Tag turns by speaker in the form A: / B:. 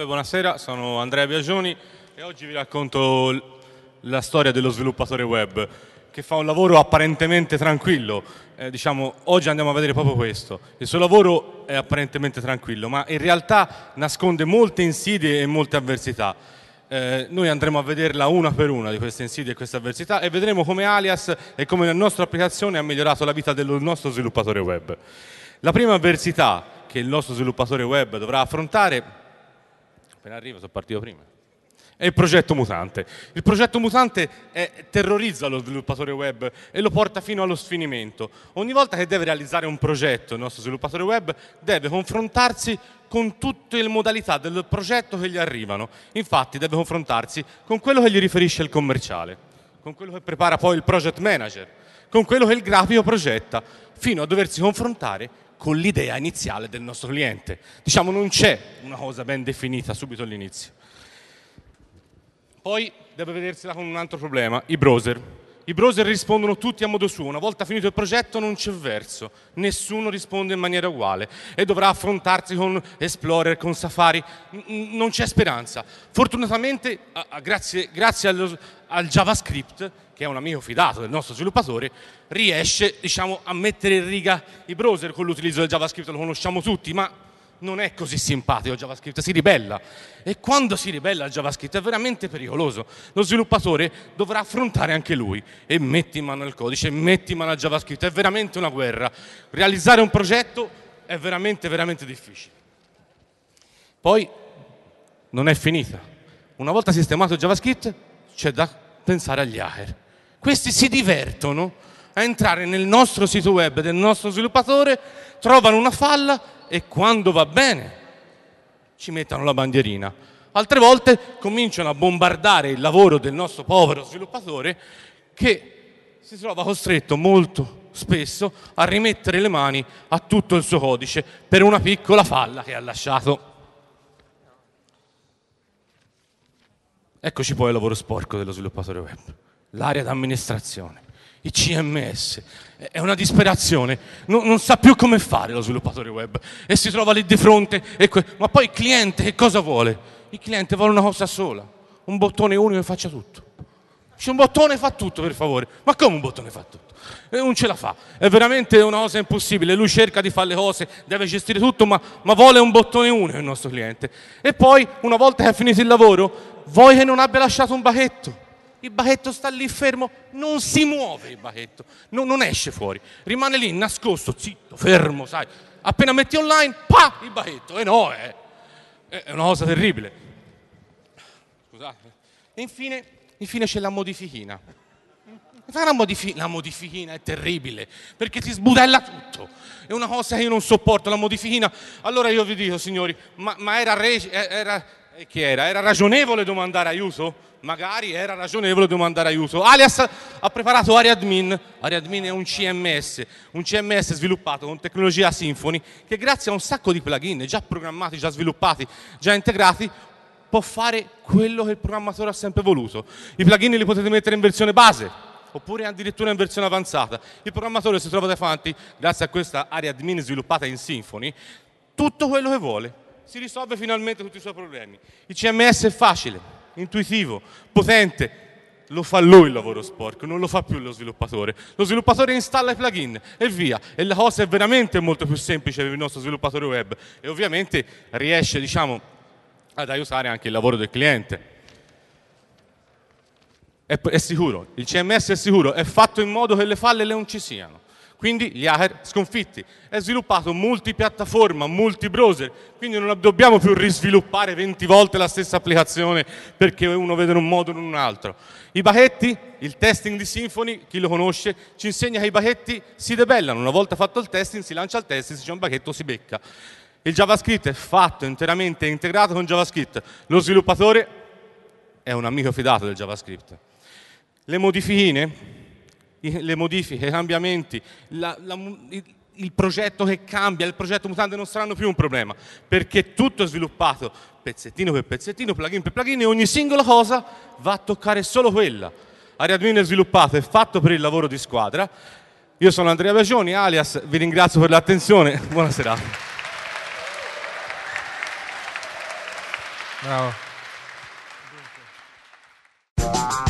A: Salve, buonasera, sono Andrea Biagioni e oggi vi racconto la storia dello sviluppatore web che fa un lavoro apparentemente tranquillo. Eh, diciamo, oggi andiamo a vedere proprio questo. Il suo lavoro è apparentemente tranquillo, ma in realtà nasconde molte insidie e molte avversità. Eh, noi andremo a vederla una per una di queste insidie e queste avversità e vedremo come Alias e come la nostra applicazione ha migliorato la vita del nostro sviluppatore web. La prima avversità che il nostro sviluppatore web dovrà affrontare appena arrivo, sono partito prima. È il progetto mutante. Il progetto mutante è, terrorizza lo sviluppatore web e lo porta fino allo sfinimento. Ogni volta che deve realizzare un progetto, il nostro sviluppatore web deve confrontarsi con tutte le modalità del progetto che gli arrivano. Infatti deve confrontarsi con quello che gli riferisce il commerciale, con quello che prepara poi il project manager, con quello che il grafico progetta, fino a doversi confrontare con l'idea iniziale del nostro cliente. Diciamo non c'è una cosa ben definita subito all'inizio. Poi deve vedersela con un altro problema, i browser. I browser rispondono tutti a modo suo, una volta finito il progetto non c'è verso, nessuno risponde in maniera uguale e dovrà affrontarsi con Explorer, con Safari, non c'è speranza. Fortunatamente, grazie, grazie allo, al JavaScript, che è un amico fidato del nostro sviluppatore, riesce diciamo, a mettere in riga i browser con l'utilizzo del JavaScript, lo conosciamo tutti, ma non è così simpatico JavaScript, si ribella. E quando si ribella il JavaScript è veramente pericoloso. Lo sviluppatore dovrà affrontare anche lui. E metti in mano il codice, metti in mano il JavaScript, è veramente una guerra. Realizzare un progetto è veramente, veramente difficile. Poi non è finita. Una volta sistemato il JavaScript c'è da pensare agli hacker. Questi si divertono a entrare nel nostro sito web del nostro sviluppatore, trovano una falla e quando va bene ci mettono la bandierina. Altre volte cominciano a bombardare il lavoro del nostro povero sviluppatore che si trova costretto molto spesso a rimettere le mani a tutto il suo codice per una piccola falla che ha lasciato. Eccoci poi il lavoro sporco dello sviluppatore web, l'area d'amministrazione i CMS. È una disperazione, non, non, sa più come fare lo sviluppatore web e si trova lì di fronte. Que- Ma poi il cliente che cosa vuole? Il cliente vuole una cosa sola, un bottone unico che faccia tutto. C'è un bottone fa tutto per favore. Ma come un bottone fa tutto? E non ce la fa. È veramente una cosa impossibile. Lui cerca di fare le cose, deve gestire tutto, ma, ma vuole un bottone unico il nostro cliente. E poi, una volta che ha finito il lavoro, vuoi che non abbia lasciato un bachetto il bachetto sta lì fermo, non si muove il bachetto, non, non esce fuori, rimane lì nascosto, zitto, fermo, sai. Appena metti online, pa, il bachetto, e eh no, è, eh. eh, è una cosa terribile. Scusate. E infine, infine c'è la modifichina. La, modifi- la modifichina è terribile perché ti sbudella tutto. È una cosa che io non sopporto, la modifichina. Allora io vi dico, signori, ma, ma era, re- era e chi era? Era ragionevole domandare aiuto? Magari era ragionevole domandare aiuto. Alias ha preparato AriaDmin. AriaDmin è un CMS, un CMS sviluppato con tecnologia Symfony che grazie a un sacco di plugin già programmati, già sviluppati, già integrati può fare quello che il programmatore ha sempre voluto. I plugin li potete mettere in versione base, oppure addirittura in versione avanzata. Il programmatore si trova davanti, grazie a questa area admin sviluppata in Symfony, tutto quello che vuole si risolve finalmente tutti i suoi problemi. Il CMS è facile, intuitivo, potente, lo fa lui il lavoro sporco, non lo fa più lo sviluppatore. Lo sviluppatore installa i plugin e via. E la cosa è veramente molto più semplice per il nostro sviluppatore web e ovviamente riesce diciamo, ad aiutare anche il lavoro del cliente. È, è sicuro, il CMS è sicuro, è fatto in modo che le falle non ci siano quindi gli hacker sconfitti. È sviluppato multipiattaforma, multi-browser, quindi non dobbiamo più risviluppare 20 volte la stessa applicazione perché uno vede in un modo o in un altro. I bachetti, il testing di Symfony, chi lo conosce, ci insegna che i bachetti si debellano, una volta fatto il testing si lancia il testing, se c'è un bachetto si becca. Il JavaScript è fatto interamente integrato con JavaScript, lo sviluppatore è un amico fidato del JavaScript. Le modifichine le modifiche, i cambiamenti, la, la, il, il progetto che cambia, il progetto mutante non saranno più un problema, perché tutto è sviluppato pezzettino per pezzettino, plugin per plugin e ogni singola cosa va a toccare solo quella. Ariadmin è sviluppato e fatto per il lavoro di squadra. Io sono Andrea Bagioni, alias, vi ringrazio per l'attenzione, buonasera. serata. Bravo.